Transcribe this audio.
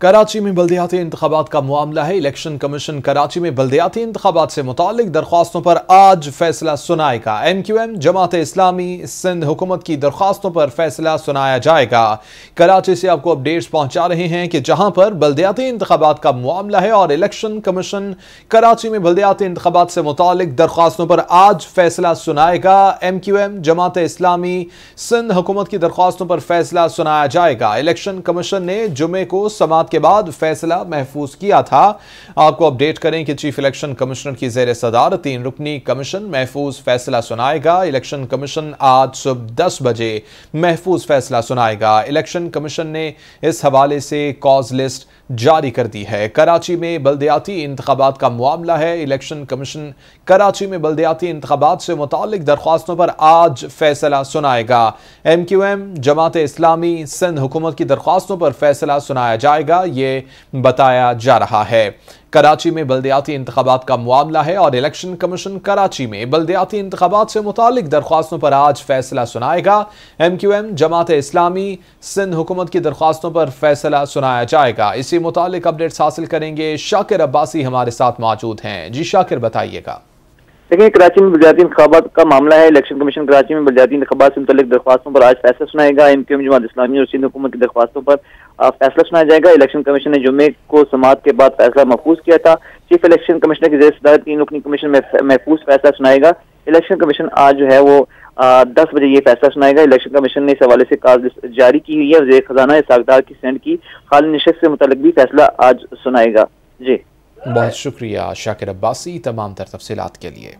कराची में बल्दियाती इंतबात का मामला है इलेक्शन कमीशन कराची में बल्दियाती इंतबात से मुतल दरख्वास्तों पर आज फैसला सुनाएगा M Q M Jamaat Islami Sindh हुकूमत की दरख्वास्तों पर फैसला सुनाया जाएगा कराची से आपको अपडेट्स पहुंचा रहे हैं कि जहां पर बल्दियाती इंतबात का मामला है और इलेक्शन कमीशन कराची में बल्दियाती इंतबात से मुतल दरख्वास्तों पर आज फैसला सुनाएगा M Q M Jamaat Islami Sindh हुकूमत की दरख्वास्तों पर फैसला सुनाया जाएगा इलेक्शन कमीशन ने जुमे को समाप्त के बाद फैसला महफूज किया था आपको अपडेट करें कि चीफ इलेक्शन कमिश्नर की जेर सदार तीन रुकनी कमीशन महफूज फैसला सुनाएगा इलेक्शन कमीशन आज सुबह दस बजे महफूज फैसला सुनाएगा इलेक्शन कमीशन ने इस हवाले से कॉज लिस्ट जारी कर दी है कराची में बलदयाती इंतबात का मामला है इलेक्शन कमीशन कराची में बलदयाती इंतबात से मुतल दरख्वास्तों पर आज फैसला सुनाएगा M Q M Jamaat Islami Sindh हुकूमत की दरख्वास्तों पर फैसला सुनाया जाएगा गया ये बताया जा रहा है कराची में बल्दियाती इंतबात का मामला है और इलेक्शन कमीशन कराची में बल्दियाती इंतबात से मुतल दरख्वास्तों पर आज फैसला सुनाएगा M Q M Jamaat Islami Sindh हुकूमत की दरख्वास्तों पर फैसला सुनाया जाएगा इसी मुतल अपडेट्स हासिल करेंगे शाकिर अब्बासी हमारे साथ मौजूद हैं जी शाकिर बताइएगा देखिए कराची में बलजाती इंतबात का मामला है इलेक्शन कमीशन कराची में बलजाती इंतबात से मुतलिक दरख्वास्तों पर आज फैसला सुनाएगा एम इनके जमात इस्लामी और सिंध हुकूमत की दरख्वास्तों पर फैसला सुनाया जाएगा इलेक्शन कमीशन ने जुमे को समात के बाद फैसला महफूज किया था चीफ इलेक्शन कमिश्नर की जैसे सदारत तीन रुकनी कमीशन महफूज फैसला सुनाएगा इलेक्शन कमीशन आज जो है वो दस बजे ये फैसला सुनाएगा इलेक्शन कमीशन ने इस हवाले से कागज जारी की हुई है वजे खजाना इसाकदार की सेंड की खाली नशस्त से मुतल भी फैसला आज सुनाएगा जी बहुत शुक्रिया शाकिर अब्बासी तमाम तर तफसीत के लिए